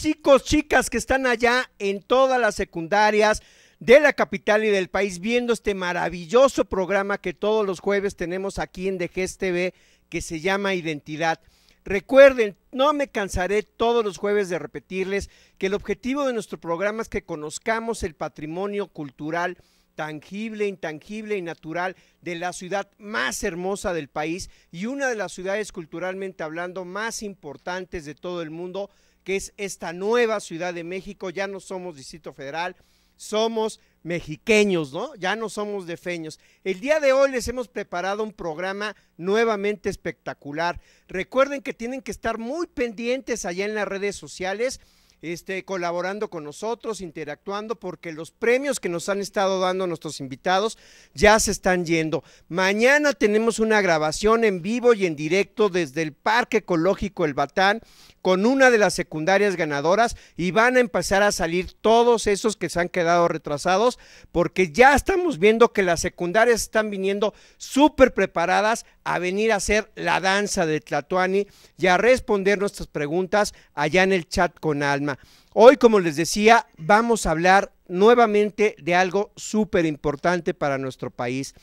chicos, chicas que están allá en todas las secundarias de la capital y del país viendo este maravilloso programa que todos los jueves tenemos aquí en DGSTV que se llama Identidad. Recuerden, no me cansaré todos los jueves de repetirles que el objetivo de nuestro programa es que conozcamos el patrimonio cultural tangible, intangible y natural de la ciudad más hermosa del país y una de las ciudades culturalmente hablando más importantes de todo el mundo que es esta nueva Ciudad de México. Ya no somos Distrito Federal, somos mexiqueños, ¿no? Ya no somos de feños. El día de hoy les hemos preparado un programa nuevamente espectacular. Recuerden que tienen que estar muy pendientes allá en las redes sociales este, colaborando con nosotros, interactuando, porque los premios que nos han estado dando nuestros invitados ya se están yendo. Mañana tenemos una grabación en vivo y en directo desde el Parque Ecológico El Batán con una de las secundarias ganadoras y van a empezar a salir todos esos que se han quedado retrasados porque ya estamos viendo que las secundarias están viniendo súper preparadas a venir a hacer la danza de Tlatuani y a responder nuestras preguntas allá en el chat con alma. Hoy, como les decía, vamos a hablar nuevamente de algo súper importante para nuestro país.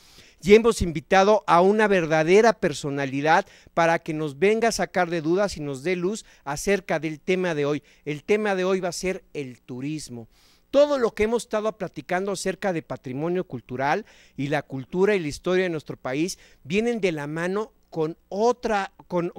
Y hemos invitado a una verdadera personalidad para que nos venga a sacar de dudas y nos dé luz acerca del tema de hoy. El tema de hoy va a ser el turismo todo lo que hemos estado platicando acerca de patrimonio cultural y la cultura y la historia de nuestro país vienen de la mano con otra, con,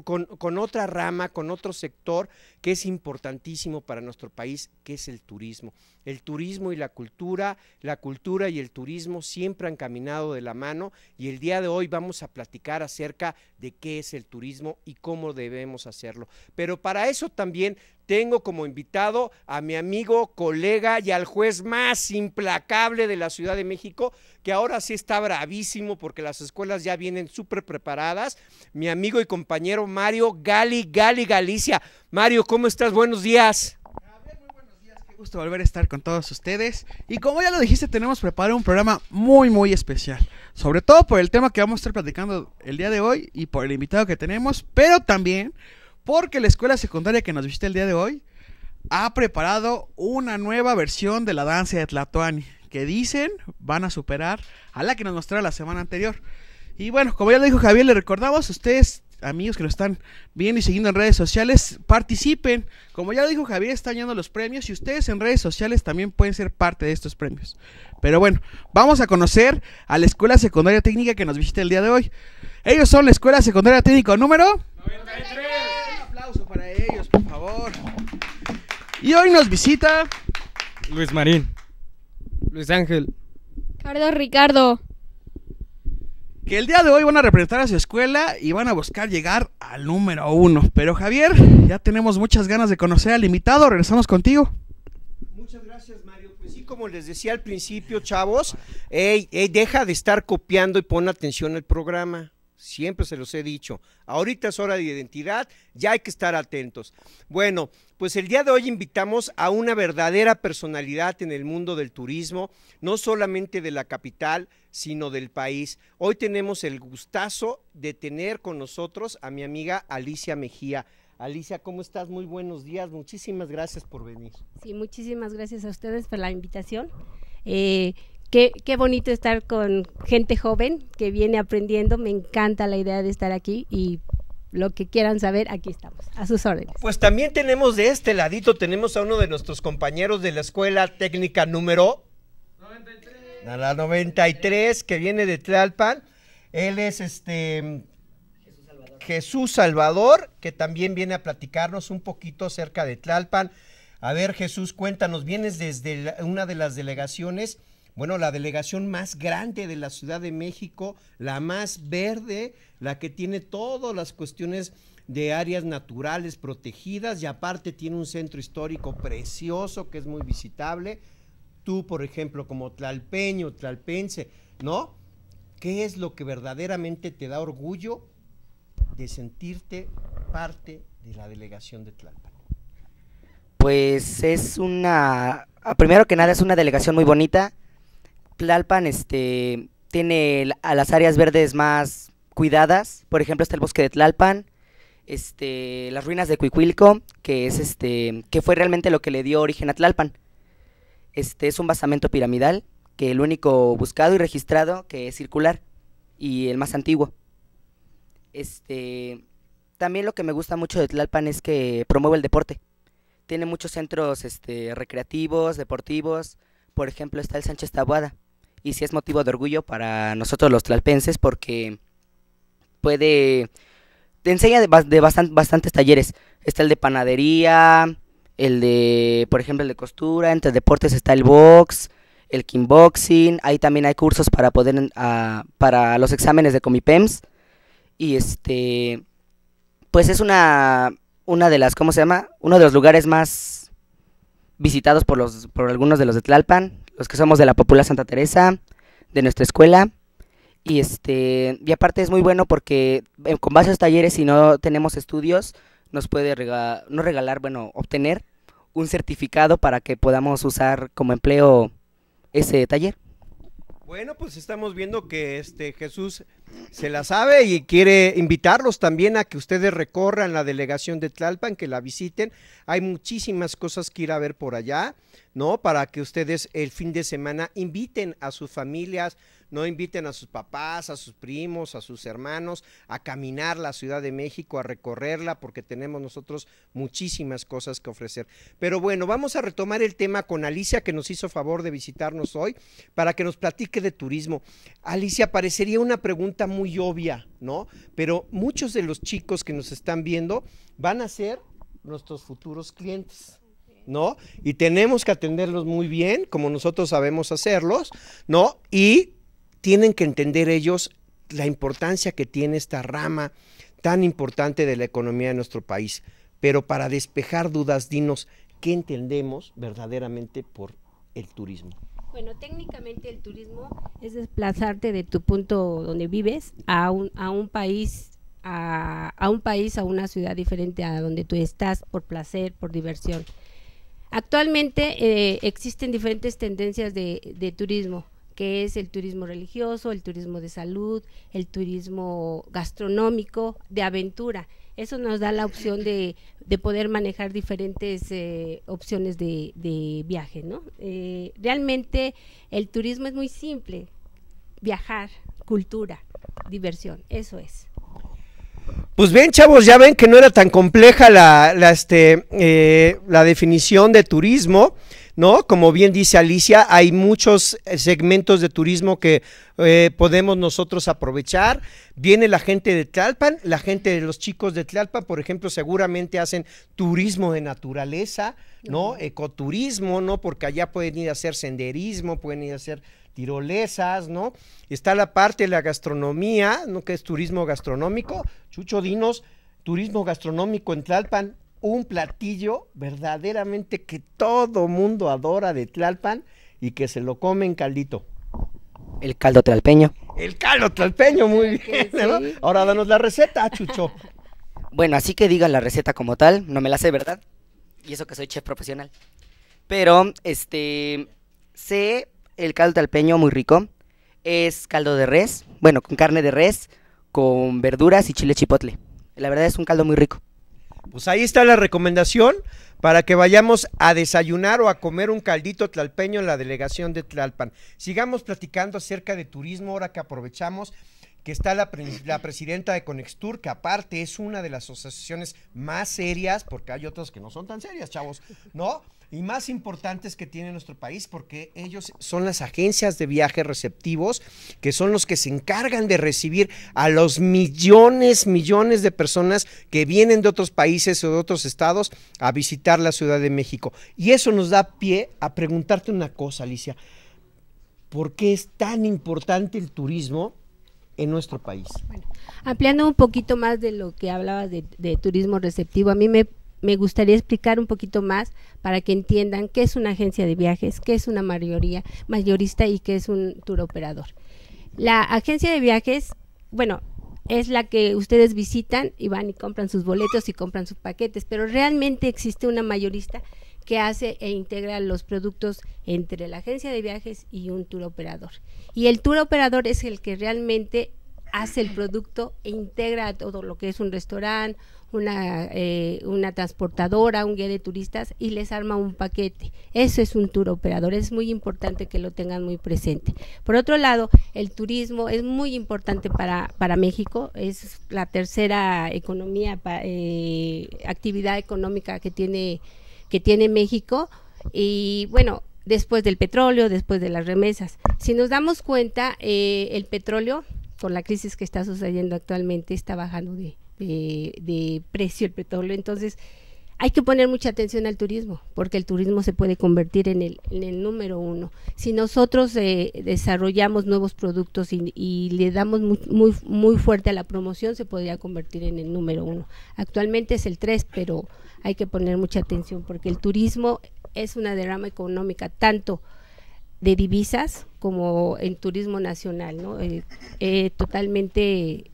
otra rama, con otro sector que es importantísimo para nuestro país, que es el turismo. El turismo y la cultura, la cultura y el turismo siempre han caminado de la mano y el día de hoy vamos a platicar acerca de qué es el turismo y cómo debemos hacerlo. Pero para eso también tengo como invitado a mi amigo, colega y al juez más implacable de la Ciudad de México, que ahora sí está bravísimo porque las escuelas ya vienen súper preparadas, mi amigo y compañero Mario Gali, Gali Galicia. Mario, ¿cómo estás? Buenos días Muy buenos días, qué gusto volver a estar con todos ustedes. Y como ya lo dijiste, tenemos preparado un programa muy, muy especial. Sobre todo por el tema que vamos a estar platicando el día de hoy y por el invitado que tenemos, pero también porque la escuela secundaria que nos visita el día de hoy ha preparado una nueva versión de la danza de Tlatoani, que dicen van a superar a la que nos mostraron la semana anterior. Y bueno, como ya lo dijo Javier, le recordamos, ustedes amigos que lo están viendo y siguiendo en redes sociales, participen. Como ya lo dijo Javier, están yendo los premios y ustedes en redes sociales también pueden ser parte de estos premios. Pero bueno, vamos a conocer a la Escuela Secundaria Técnica que nos visita el día de hoy. Ellos son la Escuela Secundaria Técnica número 93 para ellos, por favor. Y hoy nos visita Luis Marín, Luis Ángel, Carlos Ricardo. Que el día de hoy van a representar a su escuela y van a buscar llegar al número uno. Pero Javier, ya tenemos muchas ganas de conocer al invitado. Regresamos contigo. Muchas gracias, Mario. Pues sí, como les decía al principio, chavos, deja de estar copiando y pon atención al programa. Siempre se los he dicho. Ahorita es hora de identidad, ya hay que estar atentos. Bueno, pues el día de hoy invitamos a una verdadera personalidad en el mundo del turismo, no solamente de la capital, sino del país. Hoy tenemos el gustazo de tener con nosotros a mi amiga Alicia Mejía. Alicia, ¿cómo estás? Muy buenos días. Muchísimas gracias por venir. Sí, muchísimas gracias a ustedes por la invitación. Eh, Qué, bonito estar con gente joven que viene aprendiendo. Me encanta la idea de estar aquí y lo que quieran saber, aquí estamos, a sus órdenes. Pues también tenemos de este ladito, tenemos a uno de nuestros compañeros de la Escuela Técnica número 93. la 93, que viene de Tlalpan. Él es este Jesús Salvador. que también viene a platicarnos un poquito acerca de Tlalpan. A ver, Jesús, cuéntanos, vienes desde una de las delegaciones bueno, la delegación más grande de la Ciudad de México, la más verde, la que tiene todas las cuestiones de áreas naturales protegidas y aparte tiene un centro histórico precioso que es muy visitable. Tú, por ejemplo, como tlalpeño, tlalpense, ¿no? ¿Qué es lo que verdaderamente te da orgullo de sentirte parte de la delegación de Tlalpan? Pues es una, primero que nada es una delegación muy bonita, Tlalpan este, tiene a las áreas verdes más cuidadas. Por ejemplo, está el bosque de Tlalpan, este, las ruinas de Cuicuilco, que es este, que fue realmente lo que le dio origen a Tlalpan. Este es un basamento piramidal, que el único buscado y registrado que es circular y el más antiguo. Este, también lo que me gusta mucho de Tlalpan es que promueve el deporte. Tiene muchos centros este, recreativos, deportivos. Por ejemplo, está el Sánchez Tabuada, y si es motivo de orgullo para nosotros los tlalpenses porque puede te enseña de, de bastantes talleres. Está el de panadería, el de, por ejemplo, el de costura, entre deportes está el box, el kickboxing, ahí también hay cursos para poder ah, para los exámenes de Comipems y este pues es una una de las ¿cómo se llama? uno de los lugares más visitados por los por algunos de los de Tlalpan, los que somos de la Popula Santa Teresa, de nuestra escuela. Y, este, y aparte es muy bueno porque eh, con varios talleres, si no tenemos estudios, nos puede no regalar, bueno, obtener un certificado para que podamos usar como empleo ese taller. Bueno, pues estamos viendo que este Jesús se la sabe y quiere invitarlos también a que ustedes recorran la delegación de Tlalpan, que la visiten. Hay muchísimas cosas que ir a ver por allá, ¿no? Para que ustedes el fin de semana inviten a sus familias, no inviten a sus papás, a sus primos, a sus hermanos a caminar la Ciudad de México, a recorrerla, porque tenemos nosotros muchísimas cosas que ofrecer. Pero bueno, vamos a retomar el tema con Alicia, que nos hizo favor de visitarnos hoy, para que nos platique de turismo. Alicia, parecería una pregunta muy obvia, ¿no? Pero muchos de los chicos que nos están viendo van a ser nuestros futuros clientes. ¿no? Y tenemos que atenderlos muy bien, como nosotros sabemos hacerlos, ¿no? Y tienen que entender ellos la importancia que tiene esta rama tan importante de la economía de nuestro país. Pero para despejar dudas, dinos, ¿qué entendemos verdaderamente por el turismo? Bueno, técnicamente el turismo es desplazarte de tu punto donde vives a un, a un país a, a, un país, a una ciudad diferente a donde tú estás por placer, por diversión. Actualmente eh, existen diferentes tendencias de, de turismo que es el turismo religioso, el turismo de salud, el turismo gastronómico, de aventura. Eso nos da la opción de, de poder manejar diferentes eh, opciones de, de, viaje, ¿no? Eh, realmente el turismo es muy simple, viajar, cultura, diversión, eso es. Pues bien, chavos, ya ven que no era tan compleja la, la, este, eh, la definición de turismo. ¿no? Como bien dice Alicia, hay muchos eh, segmentos de turismo que eh, podemos nosotros aprovechar. Viene la gente de Tlalpan, la gente de los chicos de Tlalpan, por ejemplo, seguramente hacen turismo de naturaleza, ¿no? Ecoturismo, ¿no? Porque allá pueden ir a hacer senderismo, pueden ir a hacer tirolesas, ¿no? Está la parte de la gastronomía, ¿no? Que es turismo gastronómico. Chucho, dinos, turismo gastronómico en Tlalpan un platillo verdaderamente que todo mundo adora de Tlalpan y que se lo comen caldito. El caldo tlalpeño. El caldo tlalpeño, muy bien. Ahora danos la receta, Chucho. Bueno, así que digan la receta como tal, no me la sé, ¿verdad? Y eso que soy chef profesional. Pero, este, sé el caldo tlalpeño muy rico. Es caldo de res, bueno, con carne de res, con verduras y chile chipotle. La verdad es un caldo muy rico. Pues ahí está la recomendación para que vayamos a desayunar o a comer un caldito tlalpeño en la delegación de Tlalpan. Sigamos platicando acerca de turismo ahora que aprovechamos que está la, presidenta de Conextur, que aparte es una de las asociaciones más serias, porque hay otras que no son tan serias, chavos, ¿no? y más importantes que tiene nuestro país, porque ellos son las agencias de viajes receptivos, que son los que se encargan de recibir a los millones, millones de personas que vienen de otros países o de otros estados a visitar la Ciudad de México. Y eso nos da pie a preguntarte una cosa, Alicia. ¿Por qué es tan importante el turismo en nuestro país. Bueno, ampliando un poquito más de lo que hablabas de, de, turismo receptivo, a mí me me gustaría explicar un poquito más para que entiendan qué es una agencia de viajes, qué es una mayoría, mayorista y qué es un tour operador. La agencia de viajes, bueno, es la que ustedes visitan y van y compran sus boletos y compran sus paquetes, pero realmente existe una mayorista que hace e integra los productos entre la agencia de viajes y un tour operador. Y el tour operador es el que realmente hace el producto e integra todo lo que es un restaurante, una, eh, una transportadora, un guía de turistas y les arma un paquete. Eso es un tour operador, es muy importante que lo tengan muy presente. Por otro lado, el turismo es muy importante para, para México, es la tercera economía, eh, actividad económica que tiene, que tiene México y bueno, después del petróleo, después de las remesas. Si nos damos cuenta, eh, el petróleo por la crisis que está sucediendo actualmente, está bajando de, precio el petróleo. Entonces, hay que poner mucha atención al turismo, porque el turismo se puede convertir en el, en el número uno. Si nosotros eh, desarrollamos nuevos productos y, le damos muy, muy, muy, fuerte a la promoción, se podría convertir en el número uno. Actualmente es el tres, pero hay que poner mucha atención, porque el turismo es una derrama económica, tanto de divisas como en turismo nacional, ¿no? Eh, eh, totalmente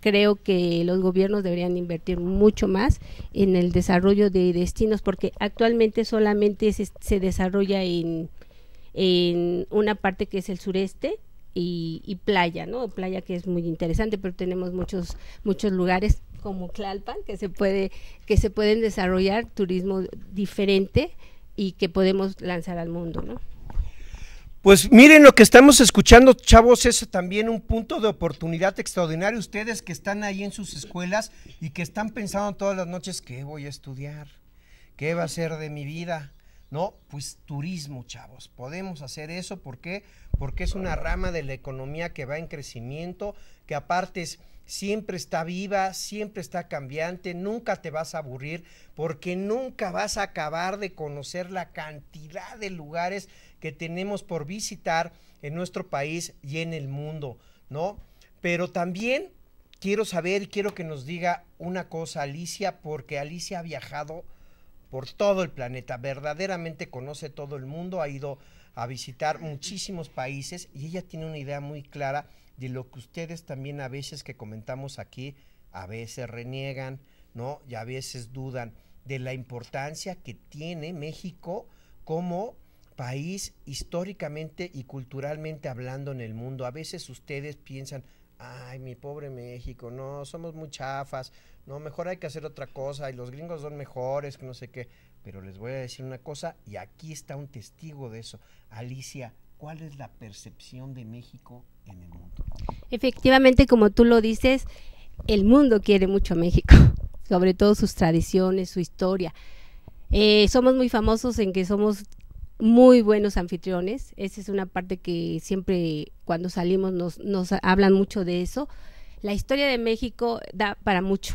creo que los gobiernos deberían invertir mucho más en el desarrollo de destinos porque actualmente solamente se, desarrolla en, en una parte que es el sureste y, playa, ¿no? Playa que es muy interesante, pero tenemos muchos muchos lugares como Tlalpan que se puede que se pueden desarrollar turismo diferente y que podemos lanzar al mundo, ¿no? Pues miren lo que estamos escuchando, chavos, es también un punto de oportunidad extraordinario. Ustedes que están ahí en sus escuelas y que están pensando todas las noches, ¿qué voy a estudiar? ¿Qué va a ser de mi vida? No, pues turismo, chavos. Podemos hacer eso, ¿por qué? Porque es una rama de la economía que va en crecimiento, que aparte siempre está viva, siempre está cambiante, nunca te vas a aburrir porque nunca vas a acabar de conocer la cantidad de lugares que tenemos por visitar en nuestro país y en el mundo, ¿no? Pero también quiero saber y quiero que nos diga una cosa Alicia, porque Alicia ha viajado por todo el planeta, verdaderamente conoce todo el mundo, ha ido a visitar muchísimos países y ella tiene una idea muy clara de lo que ustedes también a veces que comentamos aquí, a veces reniegan, ¿no? Y a veces dudan de la importancia que tiene México como país históricamente y culturalmente hablando en el mundo. A veces ustedes piensan, ay, mi pobre México, no, somos muy chafas, no, mejor hay que hacer otra cosa y los gringos son mejores, no sé qué. Pero les voy a decir una cosa y aquí está un testigo de eso. Alicia, ¿cuál es la percepción de México en el mundo? Efectivamente, como tú lo dices, el mundo quiere mucho a México, sobre todo sus tradiciones, su historia. Eh, somos muy famosos en que somos muy buenos anfitriones. Esa es una parte que siempre cuando salimos nos, nos hablan mucho de eso. La historia de México da para mucho.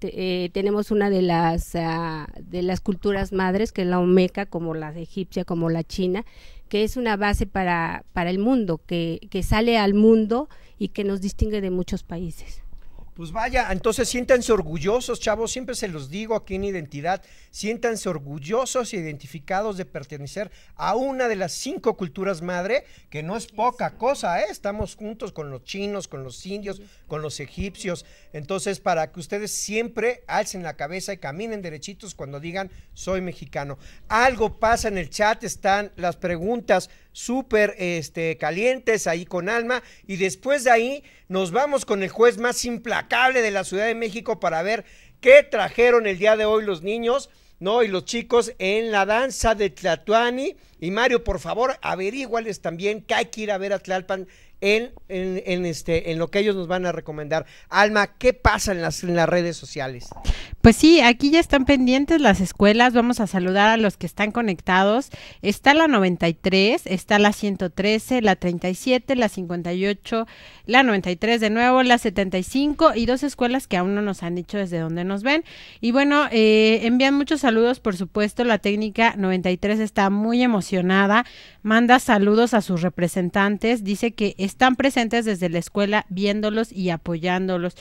Eh, tenemos una de las, ah, de las culturas madres, que es la Omeca, como la egipcia, como la china, que es una base para, el mundo, que sale al mundo y que nos distingue de muchos países. Pues vaya, entonces siéntanse orgullosos, chavos, siempre se los digo aquí en Identidad, siéntanse orgullosos e identificados de pertenecer a una de las cinco culturas madre, que no es poca cosa, ¿eh? Estamos juntos con los chinos, con los indios, con los egipcios. Entonces, para que ustedes siempre alcen la cabeza y caminen derechitos cuando digan soy mexicano. Algo pasa en el chat, están las preguntas súper este, calientes ahí con alma, y después de ahí nos vamos con el juez más implacable cable de la Ciudad de México para ver qué trajeron el día de hoy los niños, ¿no? Y los chicos en la danza de Tlatuani. Y Mario, por favor, averíguales también qué hay que ir a ver a Tlalpan en, este, en lo que ellos nos van a recomendar. Alma, ¿qué pasa en las, las redes sociales? Pues sí, aquí ya están pendientes las escuelas. Vamos a saludar a los que están conectados. Está la 93, está la 113, la 37, la 58, la 93 de nuevo, la 75 y dos escuelas que aún no nos han dicho desde dónde nos ven. Y bueno, eh, envían muchos saludos, por supuesto. La técnica 93 está muy emocionada manda saludos a sus representantes, dice que están presentes desde la escuela viéndolos y apoyándolos.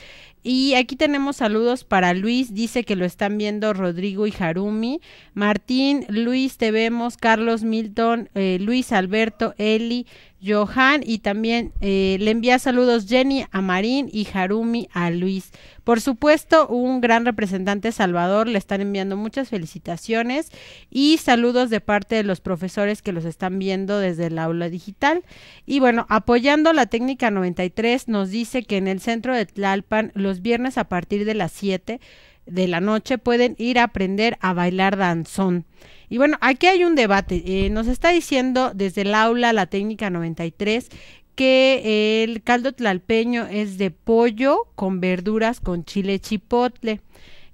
Y aquí tenemos saludos para Luis, dice que lo están viendo Rodrigo y Harumi, Martín, Luis, te vemos, Carlos Milton, eh, Luis Alberto, Eli, Johan y también eh, le envía saludos Jenny a Marín y Harumi a Luis. Por supuesto, un gran representante Salvador le están enviando muchas felicitaciones y saludos de parte de los profesores que los están viendo desde el aula digital. Y bueno, apoyando la técnica 93 nos dice que en el centro de Tlalpan los viernes a partir de las 7 de la noche pueden ir a aprender a bailar danzón. Y bueno, aquí hay un debate. Eh, nos está diciendo desde el aula la técnica 93 que el caldo tlalpeño es de pollo con verduras con chile chipotle.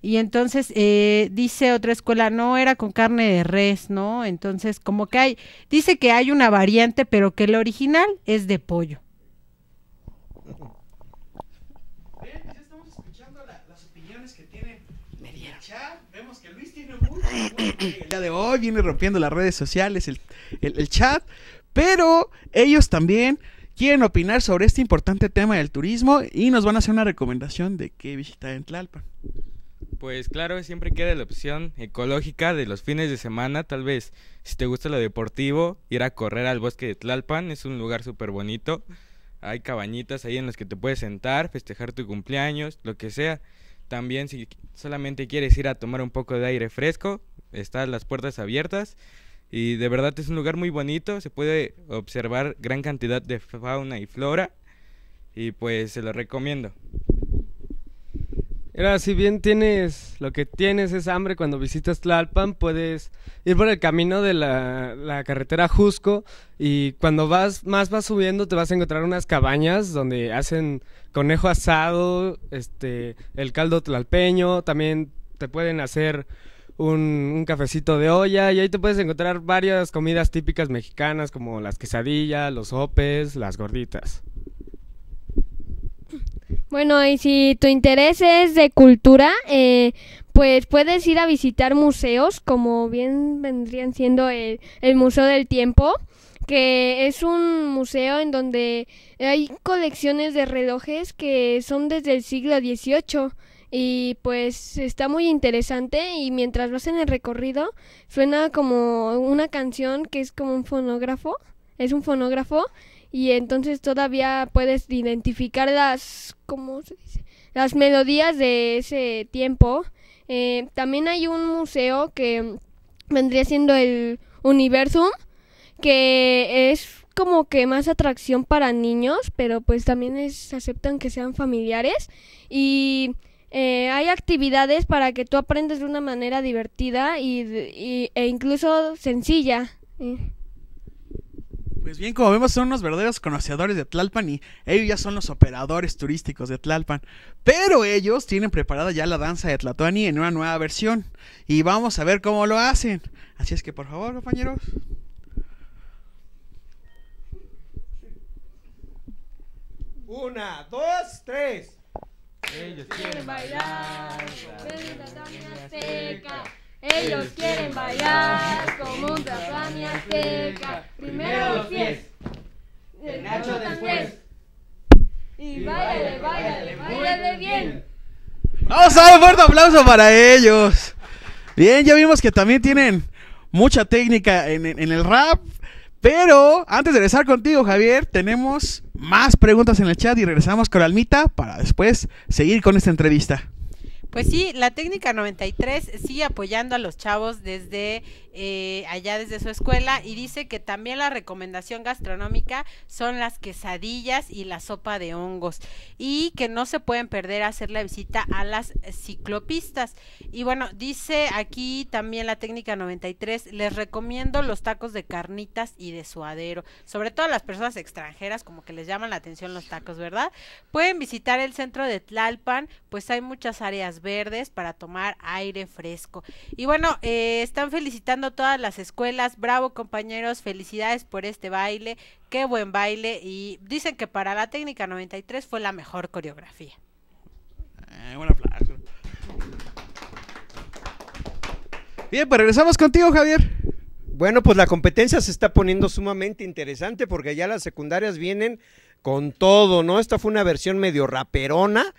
Y entonces eh, dice otra escuela, no era con carne de res, ¿no? Entonces como que hay, dice que hay una variante, pero que el original es de pollo. El día de hoy viene rompiendo las redes sociales, el, chat, pero ellos también quieren opinar sobre este importante tema del turismo y nos van a hacer una recomendación de qué visitar en Tlalpan. Pues claro, siempre queda la opción ecológica de los fines de semana, tal vez si te gusta lo deportivo, ir a correr al bosque de Tlalpan, es un lugar súper bonito, hay cabañitas ahí en las que te puedes sentar, festejar tu cumpleaños, lo que sea. También si solamente quieres ir a tomar un poco de aire fresco, están las puertas abiertas y de verdad es un lugar muy bonito, se puede observar gran cantidad de fauna y flora y pues se lo recomiendo. Mira, si bien tienes, lo que tienes es hambre cuando visitas Tlalpan, puedes ir por el camino de la, carretera Jusco y cuando vas, más vas subiendo te vas a encontrar unas cabañas donde hacen conejo asado, este, el caldo tlalpeño, también te pueden hacer un, un cafecito de olla y ahí te puedes encontrar varias comidas típicas mexicanas como las quesadillas, los sopes, las gorditas. Bueno, y si tu interés es de cultura, eh, pues puedes ir a visitar museos, como bien vendrían siendo el, el Museo del Tiempo, que es un museo en donde hay colecciones de relojes que son desde el siglo XVIII y pues está muy interesante y mientras vas en el recorrido suena como una canción que es como un fonógrafo, es un fonógrafo y entonces todavía puedes identificar las las melodías de ese tiempo eh, también hay un museo que vendría siendo el Universum que es como que más atracción para niños pero pues también es, aceptan que sean familiares y eh, hay actividades para que tú aprendas de una manera divertida y, e incluso sencilla. Eh. Pues bien, como vemos, son unos verdaderos conocedores de Tlalpan y ellos ya son los operadores turísticos de Tlalpan. Pero ellos tienen preparada ya la danza de Tlatoani en una nueva versión y vamos a ver cómo lo hacen. Así es que, por favor, compañeros. Una, dos, tres. Ellos quieren bailar, ellos quieren bailar con un tazán azteca. Primero los pies, el Nacho después. Y váyale, váyale, váyale bien. Vamos a dar un fuerte aplauso para ellos. Bien, ya vimos que también tienen mucha técnica en, en el rap. Pero antes de regresar contigo, Javier, tenemos más preguntas en el chat y regresamos con Almita para después seguir con esta entrevista. Pues sí, la técnica 93 sigue apoyando a los chavos desde eh, allá, desde su escuela, y dice que también la recomendación gastronómica son las quesadillas y la sopa de hongos, y que no se pueden perder hacer la visita a las ciclopistas. Y bueno, dice aquí también la técnica 93, les recomiendo los tacos de carnitas y de suadero, sobre todo a las personas extranjeras, como que les llaman la atención los tacos, ¿verdad? Pueden visitar el centro de Tlalpan, pues hay muchas áreas verdes para tomar aire fresco. Y bueno, eh, están felicitando todas las escuelas. Bravo compañeros, felicidades por este baile. Qué buen baile. Y dicen que para la técnica 93 fue la mejor coreografía. Eh, Bien, pues regresamos contigo, Javier. Bueno, pues la competencia se está poniendo sumamente interesante porque ya las secundarias vienen con todo, ¿no? Esta fue una versión medio raperona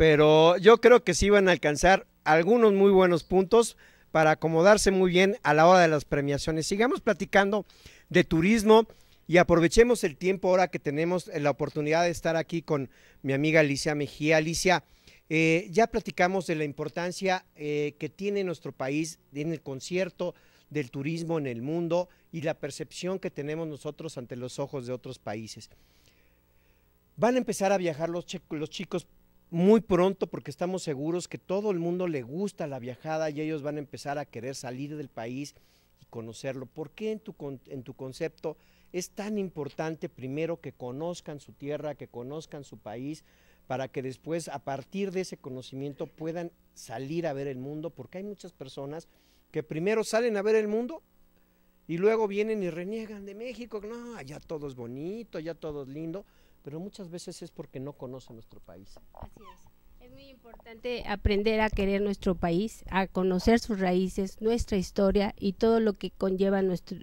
pero yo creo que sí van a alcanzar algunos muy buenos puntos para acomodarse muy bien a la hora de las premiaciones. Sigamos platicando de turismo y aprovechemos el tiempo ahora que tenemos la oportunidad de estar aquí con mi amiga Alicia Mejía. Alicia, eh, ya platicamos de la importancia eh, que tiene nuestro país en el concierto del turismo en el mundo y la percepción que tenemos nosotros ante los ojos de otros países. Van a empezar a viajar los chicos muy pronto porque estamos seguros que todo el mundo le gusta la viajada y ellos van a empezar a querer salir del país y conocerlo. ¿Por qué en tu, tu concepto es tan importante primero que conozcan su tierra, que conozcan su país, para que después a partir de ese conocimiento puedan salir a ver el mundo? Porque hay muchas personas que primero salen a ver el mundo y luego vienen y reniegan de México, no, allá todo es bonito, ya todo es lindo, pero muchas veces es porque no conoce nuestro país. Así es. Es muy importante aprender a querer nuestro país, a conocer sus raíces, nuestra historia y todo lo que conlleva nuestro...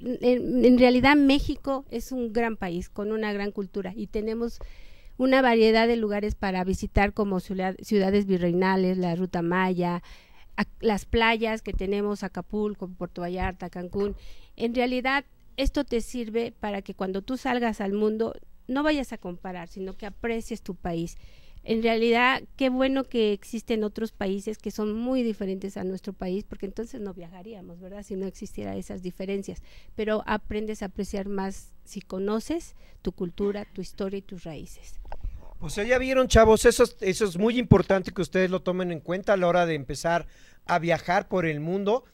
en, realidad México es un gran país con una gran cultura y tenemos una variedad de lugares para visitar como ciudades virreinales, la Ruta Maya, las playas que tenemos, Acapulco, Puerto Vallarta, Cancún. En realidad esto te sirve para que cuando tú salgas al mundo no vayas a comparar, sino que aprecies tu país. En realidad, qué bueno que existen otros países que son muy diferentes a nuestro país, porque entonces no viajaríamos, ¿verdad? Si no existiera esas diferencias. Pero aprendes a apreciar más si conoces tu cultura, tu historia y tus raíces. O sea, ya vieron, chavos, eso, eso es muy importante que ustedes lo tomen en cuenta a la hora de empezar a viajar por el mundo.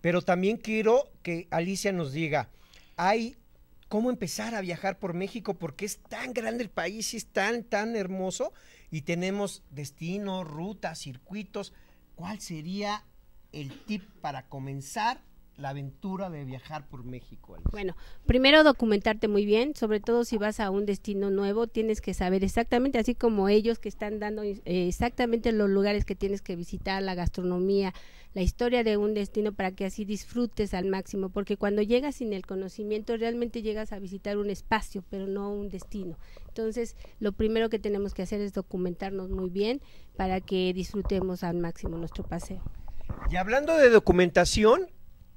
Pero también quiero que Alicia nos diga, hay cómo empezar a viajar por México, porque es tan grande el país, y es tan, tan hermoso, y tenemos destinos, rutas, circuitos. ¿Cuál sería el tip para comenzar la aventura de viajar por México? Bueno, primero documentarte muy bien, sobre todo si vas a un destino nuevo, tienes que saber exactamente, así como ellos que están dando eh, exactamente los lugares que tienes que visitar, la gastronomía, la historia de un destino para que así disfrutes al máximo, porque cuando llegas sin el conocimiento realmente llegas a visitar un espacio, pero no un destino. Entonces, lo primero que tenemos que hacer es documentarnos muy bien para que disfrutemos al máximo nuestro paseo. Y hablando de documentación,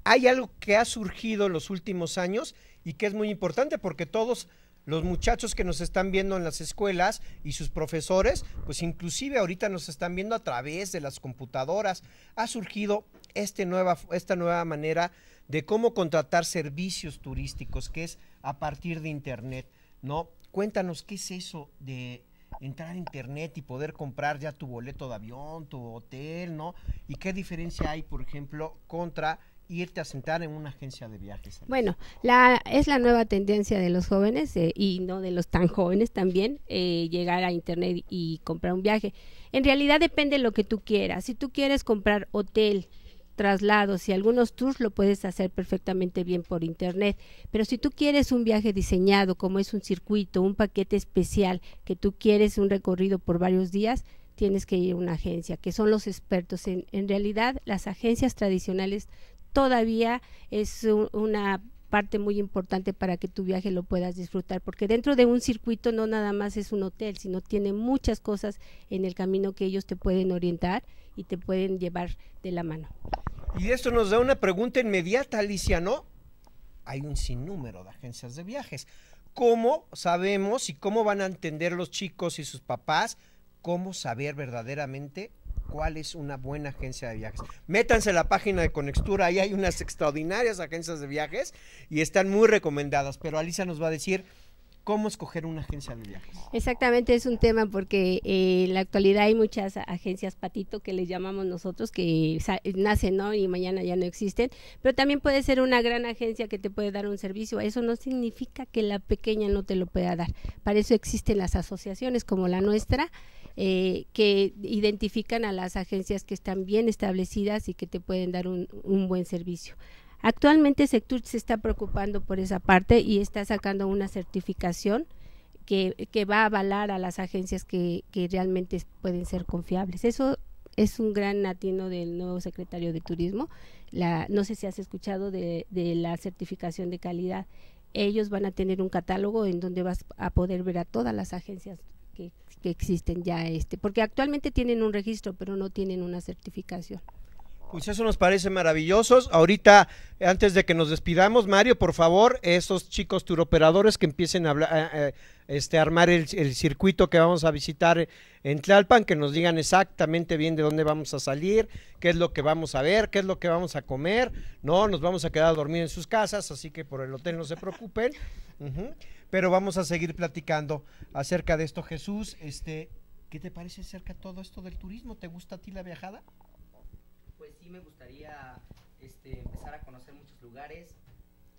hay algo que ha surgido en los últimos años y que es muy importante porque todos los muchachos que nos están viendo en las escuelas y sus profesores, pues inclusive ahorita nos están viendo a través de las computadoras. Ha surgido este nueva, esta nueva manera de cómo contratar servicios turísticos, que es a partir de Internet, ¿no? Cuéntanos, ¿qué es eso de entrar a Internet y poder comprar ya tu boleto de avión, tu hotel, ¿no? ¿Y qué diferencia hay, por ejemplo, contra irte a sentar en una agencia de viajes. Bueno, la, es la nueva tendencia de los jóvenes eh, y no de los tan jóvenes también, eh, llegar a Internet y comprar un viaje. En realidad depende de lo que tú quieras. Si tú quieres comprar hotel, traslados y algunos tours lo puedes hacer perfectamente bien por internet. Pero si tú quieres un viaje diseñado, como es un circuito, un paquete especial, que tú quieres un recorrido por varios días, tienes que ir a una agencia, que son los expertos. en realidad, las agencias tradicionales todavía es una parte muy importante para que tu viaje lo puedas disfrutar, porque dentro de un circuito no nada más es un hotel, sino tiene muchas cosas en el camino que ellos te pueden orientar y te pueden llevar de la mano. Y esto nos da una pregunta inmediata, Alicia, ¿no? Hay un sinnúmero de agencias de viajes. ¿Cómo sabemos y cómo van a entender los chicos y sus papás cómo saber verdaderamente cuál es una buena agencia de viajes. Métanse a la página de Conextura, ahí hay unas extraordinarias agencias de viajes y están muy recomendadas, pero Alicia nos va a decir cómo escoger una agencia de viajes. Exactamente, es un tema porque eh, en la actualidad hay muchas agencias patito que les llamamos nosotros, que nacen ¿no? y mañana ya no existen, pero también puede ser una gran agencia que te puede dar un servicio. Eso no significa que la pequeña no te lo pueda dar. Para eso existen las asociaciones como la nuestra eh, que identifican a las agencias que están bien establecidas y que te pueden dar un, buen servicio. Actualmente Sectur se está preocupando por esa parte y está sacando una certificación que, va a avalar a las agencias que, realmente pueden ser confiables. Eso es un gran atino del nuevo secretario de Turismo. La, no sé si has escuchado de, la certificación de calidad. Ellos van a tener un catálogo en donde vas a poder ver a todas las agencias que existen ya, este, porque actualmente tienen un registro, pero no tienen una certificación. Pues eso nos parece maravilloso. Ahorita, antes de que nos despidamos, Mario, por favor, esos chicos turoperadores que empiecen a, eh, eh, este, armar el, circuito que vamos a visitar en Tlalpan, que nos digan exactamente bien de dónde vamos a salir, qué es lo que vamos a ver, qué es lo que vamos a comer. No, nos vamos a quedar a dormir en sus casas, así que por el hotel no se preocupen pero vamos a seguir platicando acerca de esto. Jesús, este, ¿qué te parece acerca de todo esto del turismo? ¿Te gusta a ti la viajada? Pues sí, me gustaría este, empezar a conocer muchos lugares.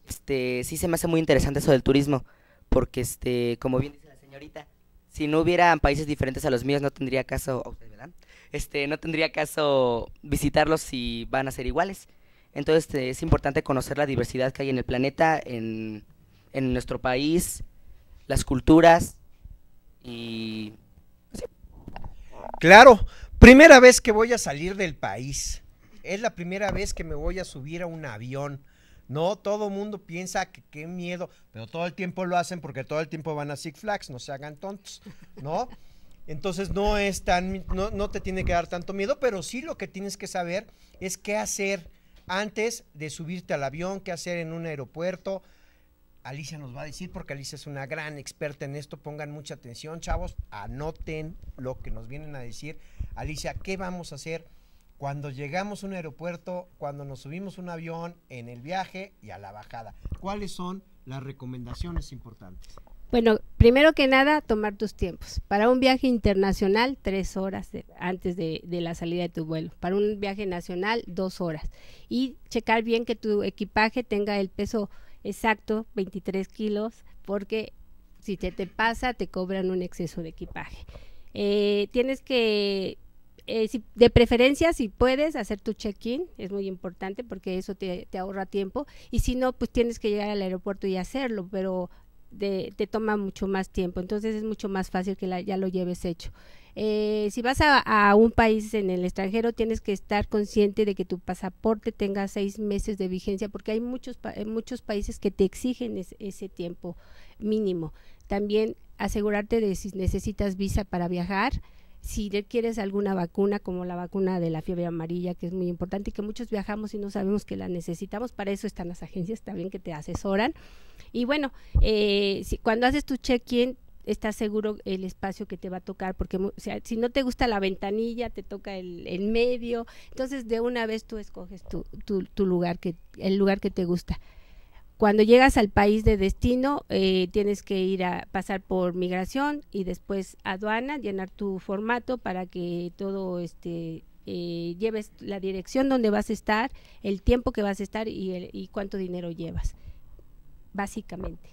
Este, sí se me hace muy interesante eso del turismo, porque este, como bien dice la señorita, si no hubieran países diferentes a los míos, no tendría caso, ¿verdad? Este, no tendría caso visitarlos si van a ser iguales. Entonces este, es importante conocer la diversidad que hay en el planeta, en en nuestro país, las culturas y... Claro, primera vez que voy a salir del país. Es la primera vez que me voy a subir a un avión. No, todo mundo piensa que qué miedo, pero todo el tiempo lo hacen porque todo el tiempo van a Six Flags, no se hagan tontos, ¿no? Entonces no es tan, no, no, te tiene que dar tanto miedo, pero sí lo que tienes que saber es qué hacer antes de subirte al avión, qué hacer en un aeropuerto, Alicia nos va a decir, porque Alicia es una gran experta en esto. Pongan mucha atención, chavos. Anoten lo que nos vienen a decir. Alicia, ¿qué vamos a hacer cuando llegamos a un aeropuerto, cuando nos subimos a un avión, en el viaje y a la bajada? ¿Cuáles son las recomendaciones importantes? Bueno, primero que nada, tomar tus tiempos. Para un viaje internacional, tres horas antes de, de, la salida de tu vuelo. Para un viaje nacional, dos horas. Y checar bien que tu equipaje tenga el peso exacto 23 kilos, porque si te, te pasa te cobran un exceso de equipaje. Eh, tienes que, eh, de preferencia, si puedes, hacer tu check-in, es muy importante porque eso te, te, ahorra tiempo, y si no, pues tienes que llegar al aeropuerto y hacerlo, pero te toma mucho más tiempo, entonces es mucho más fácil que ya lo lleves hecho. Eh, si vas a, un país en el extranjero, tienes que estar consciente de que tu pasaporte tenga seis meses de vigencia, porque hay muchos, eh, muchos países que te exigen ese tiempo mínimo. También asegurarte de si necesitas visa para viajar, si requieres alguna vacuna, como la vacuna de la fiebre amarilla, que es muy importante y que muchos viajamos y no sabemos que la necesitamos, para eso están las agencias también que te asesoran. Y bueno, eh, si, cuando haces tu check-in, estás seguro el espacio que te va a tocar, porque si no te gusta la ventanilla, te toca el, medio, entonces de una vez tú escoges tu, tu, lugar, que, el lugar que te gusta. Cuando llegas al país de destino, eh, tienes que ir a pasar por migración y después aduana, llenar tu formato para que todo este eh, lleves la dirección donde vas a estar, el tiempo que vas a estar y, el, y cuánto dinero llevas, básicamente.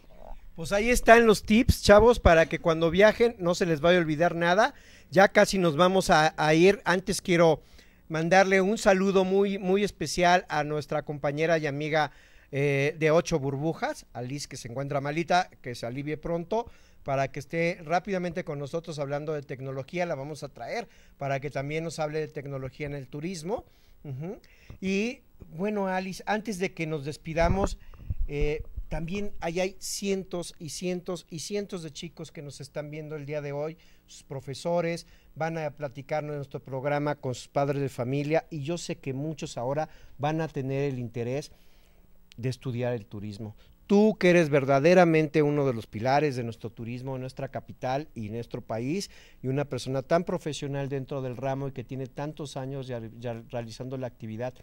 Pues ahí están los tips, chavos, para que cuando viajen no se les vaya a olvidar nada. Ya casi nos vamos a, ir. Antes quiero mandarle un saludo muy, muy especial a nuestra compañera y amiga eh, de Ocho Burbujas, Alice, que se encuentra malita, que se alivie pronto, para que esté rápidamente con nosotros hablando de tecnología. La vamos a traer para que también nos hable de tecnología en el turismo. Y bueno, Alice, antes de que nos despidamos, eh, también ahí hay cientos y cientos y cientos de chicos que nos están viendo el día de hoy, sus profesores, van a platicar nuestro programa con sus padres de familia y yo sé que muchos ahora van a tener el interés de estudiar el turismo. Tú que eres verdaderamente uno de los pilares de nuestro turismo, de nuestra capital y nuestro país, y una persona tan profesional dentro del ramo y que tiene tantos años ya realizando la actividad,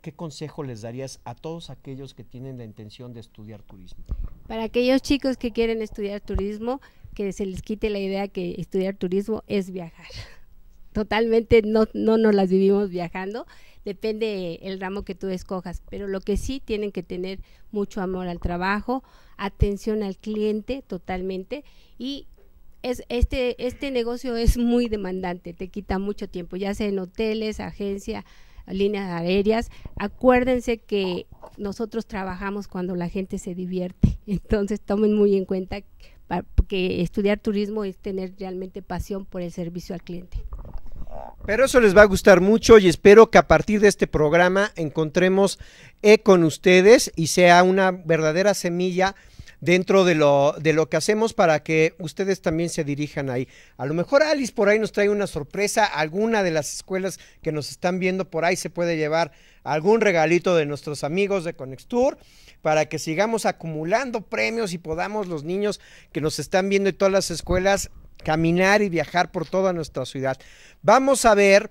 ¿qué consejo les darías a todos aquellos que tienen la intención de estudiar turismo? Para aquellos chicos que quieren estudiar turismo, que se les quite la idea que estudiar turismo es viajar. Totalmente no, no nos las vivimos viajando, depende el ramo que tú escojas, pero lo que sí tienen que tener mucho amor al trabajo, atención al cliente totalmente y es, este, este negocio es muy demandante, te quita mucho tiempo, ya sea en hoteles, agencia, líneas aéreas. Acuérdense que nosotros trabajamos cuando la gente se divierte, entonces tomen muy en cuenta que estudiar turismo es tener realmente pasión por el servicio al cliente. Pero eso les va a gustar mucho y espero que a partir de este programa encontremos e con ustedes y sea una verdadera semilla dentro de lo, de lo que hacemos para que ustedes también se dirijan ahí. A lo mejor Alice por ahí nos trae una sorpresa, alguna de las escuelas que nos están viendo por ahí se puede llevar algún regalito de nuestros amigos de Conextour para que sigamos acumulando premios y podamos los niños que nos están viendo en todas las escuelas caminar y viajar por toda nuestra ciudad. Vamos a ver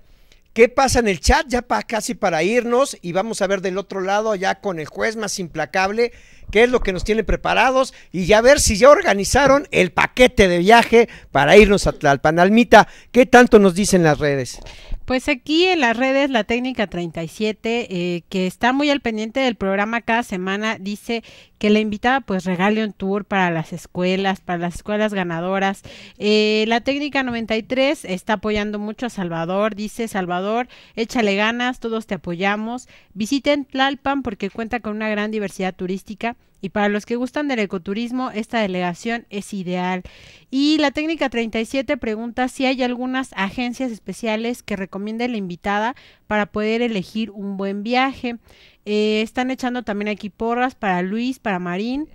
¿Qué pasa en el chat? Ya para casi para irnos y vamos a ver del otro lado allá con el juez más implacable qué es lo que nos tiene preparados y ya ver si ya organizaron el paquete de viaje para irnos a Tlalpanalmita. ¿qué tanto nos dicen las redes? Pues aquí en las redes la técnica 37, eh, que está muy al pendiente del programa cada semana, dice que la invitada pues regale un tour para las escuelas, para las escuelas ganadoras. Eh, la técnica 93 está apoyando mucho a Salvador, dice Salvador, échale ganas, todos te apoyamos. Visiten Tlalpan porque cuenta con una gran diversidad turística. Y para los que gustan del ecoturismo, esta delegación es ideal. Y la técnica 37 pregunta si hay algunas agencias especiales que recomiende la invitada para poder elegir un buen viaje. Eh, están echando también aquí porras para Luis, para Marín.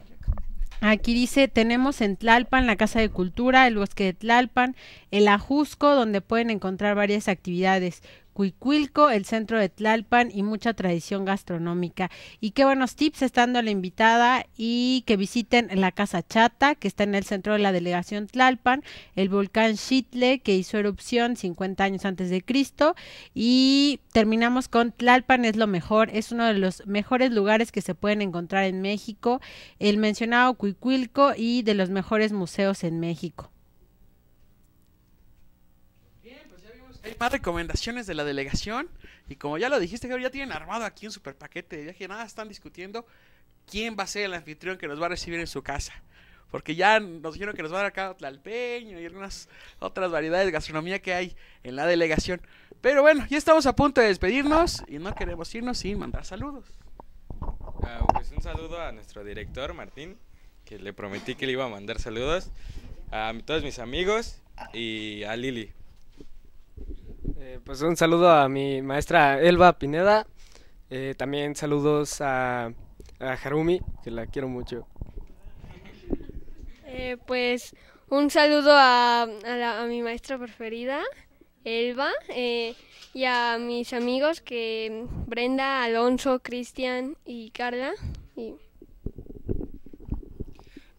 Aquí dice, tenemos en Tlalpan la Casa de Cultura, el Bosque de Tlalpan, el Ajusco, donde pueden encontrar varias actividades, Cuicuilco, el centro de Tlalpan y mucha tradición gastronómica. Y qué buenos tips estando la invitada y que visiten la Casa Chata, que está en el centro de la delegación Tlalpan, el volcán Xitle, que hizo erupción 50 años antes de Cristo. Y terminamos con Tlalpan es lo mejor, es uno de los mejores lugares que se pueden encontrar en México, el mencionado Cuicuilco y de los mejores museos en México. Hay más recomendaciones de la delegación. Y como ya lo dijiste, ya tienen armado aquí un super paquete de viaje. Nada, están discutiendo quién va a ser el anfitrión que nos va a recibir en su casa. Porque ya nos dijeron que nos va a dar acá Tlalpeño y algunas otras variedades de gastronomía que hay en la delegación. Pero bueno, ya estamos a punto de despedirnos y no queremos irnos sin mandar saludos. Ah, pues un saludo a nuestro director Martín, que le prometí que le iba a mandar saludos. A todos mis amigos y a Lili, eh, pues un saludo a mi maestra Elba Pineda. Eh, también saludos a, Harumi, que la quiero mucho. Eh, pues un saludo a, mi maestra preferida, Elba, y a mis amigos que Brenda, Alonso, Cristian y Carla.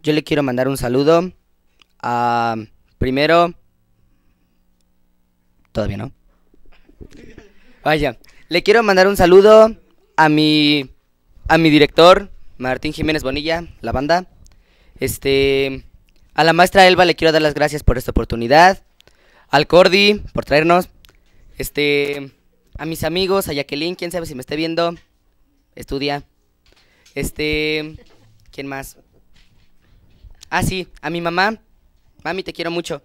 Yo le quiero mandar un saludo a primero todavía no. Vaya, le quiero mandar un saludo a mi, a mi director, Martín Jiménez Bonilla, la banda. Este, a la maestra Elba le quiero dar las gracias por esta oportunidad. Al Cordy por traernos. Este, a mis amigos, a Jacqueline, quién sabe si me esté viendo. Estudia. Este, ¿quién más? Ah, sí, a mi mamá. Mami, te quiero mucho.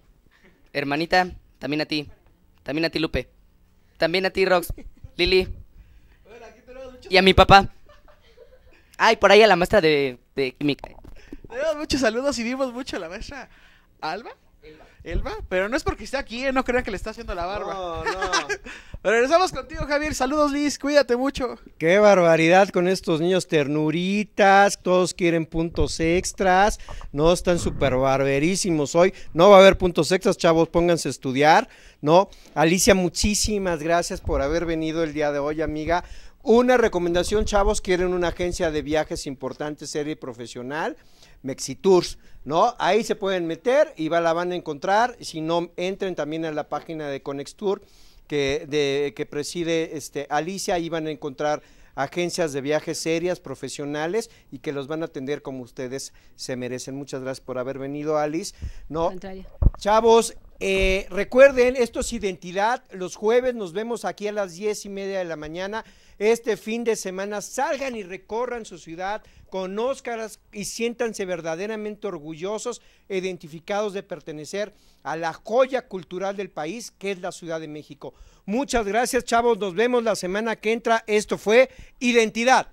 Hermanita, también a ti. También a ti, Lupe. También a ti, Rox. Lili. Y a mi papá. Ay, por ahí a la maestra de, de química. Tenemos muchos saludos y vimos mucho a la maestra Alba. Elba, pero no es porque esté aquí, ¿eh? no crean que le está haciendo la barba. No, no. Regresamos contigo, Javier. Saludos, Liz, cuídate mucho. Qué barbaridad con estos niños ternuritas, todos quieren puntos extras, no están súper barberísimos hoy. No va a haber puntos extras, chavos, pónganse a estudiar, ¿no? Alicia, muchísimas gracias por haber venido el día de hoy, amiga. Una recomendación, chavos, quieren una agencia de viajes importante, seria y profesional Mexitours, ¿no? Ahí se pueden meter y la van a encontrar. Si no, entren también a la página de Conextour que, de, que preside este, Alicia, ahí van a encontrar agencias de viajes serias, profesionales y que los van a atender como ustedes se merecen. Muchas gracias por haber venido, Alice. No, chavos, eh, recuerden, esto es identidad. Los jueves nos vemos aquí a las diez y media de la mañana este fin de semana salgan y recorran su ciudad, conozcanlas y siéntanse verdaderamente orgullosos, identificados de pertenecer a la joya cultural del país que es la Ciudad de México. Muchas gracias, chavos. Nos vemos la semana que entra. Esto fue Identidad.